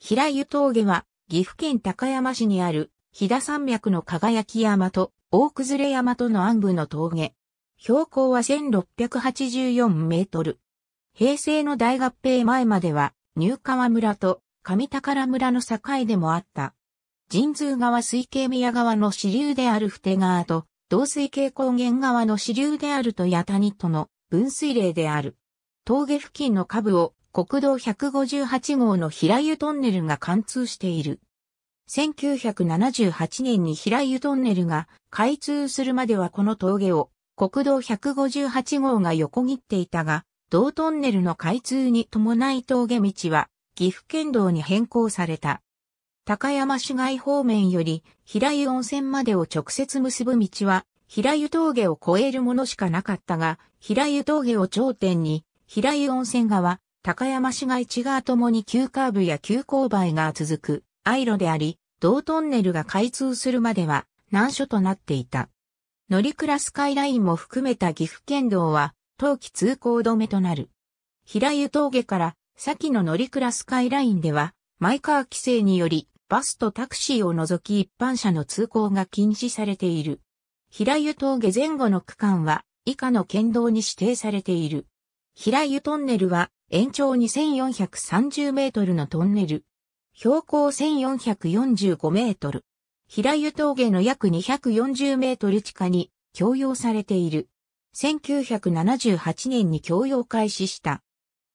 平湯峠は、岐阜県高山市にある、飛騨山脈の輝山と、大崩れ山との暗部の峠。標高は1684メートル。平成の大合併前までは、入川村と上宝村の境でもあった。神通川水系宮川の支流である布手川と、同水系高原川の支流であると八谷との分水嶺である。峠付近の下部を国道158号の平湯トンネルが貫通している。1978年に平湯トンネルが開通するまではこの峠を国道158号が横切っていたが、同トンネルの開通に伴い峠道は岐阜県道に変更された。高山市街方面より平湯温泉までを直接結ぶ道は平湯峠を越えるものしかなかったが、平湯峠を頂点に平湯温泉側、高山市街地側ともに急カーブや急勾配が続く、イ路であり、同トンネルが開通するまでは難所となっていた。乗り倉スカイラインも含めた岐阜県道は、冬季通行止めとなる。平湯峠から先の乗り倉スカイラインでは、マイカー規制により、バスとタクシーを除き一般車の通行が禁止されている。平湯峠前後の区間は、以下の県道に指定されている。平湯トンネルは、延長2430メートルのトンネル、標高1445メートル、平湯峠の約240メートル地下に供用されている。1978年に供用開始した。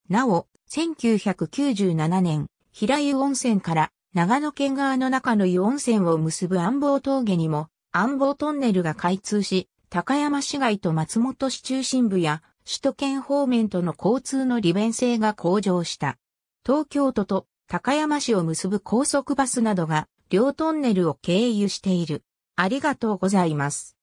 なお、1997年、平湯温泉から長野県側の中の湯温泉を結ぶ安房峠にも安房トンネルが開通し、高山市街と松本市中心部や首都圏方面との交通の利便性が向上した。東京都と高山市を結ぶ高速バスなどが両トンネルを経由している。ありがとうございます。